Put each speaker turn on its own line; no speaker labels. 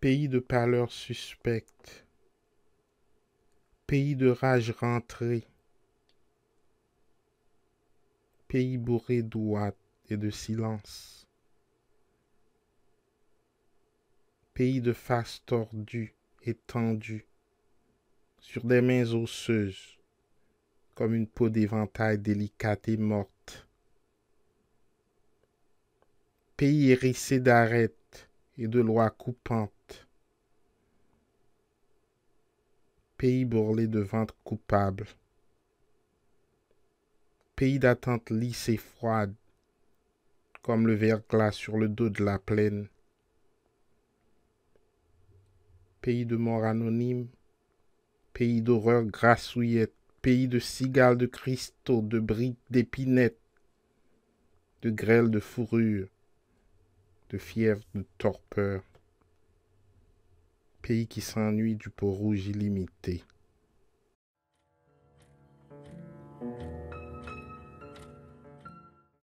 pays de pâleur suspecte, pays de rage rentrée, pays bourré d'ouate et de silence, pays de faces tordues et tendues, sur des mains osseuses, comme une peau d'éventail délicate et morte, pays hérissé d'arêtes et de lois coupantes, pays bourrelé de ventres coupables, pays d'attente lisse et froide, comme le verglas sur le dos de la plaine, pays de mort anonyme, pays d'horreur grassouillette, pays de cigales de cristaux, de briques d'épinettes, de grêles de fourrure, de fièvre de torpeur pays qui s'ennuie du pot rouge illimité.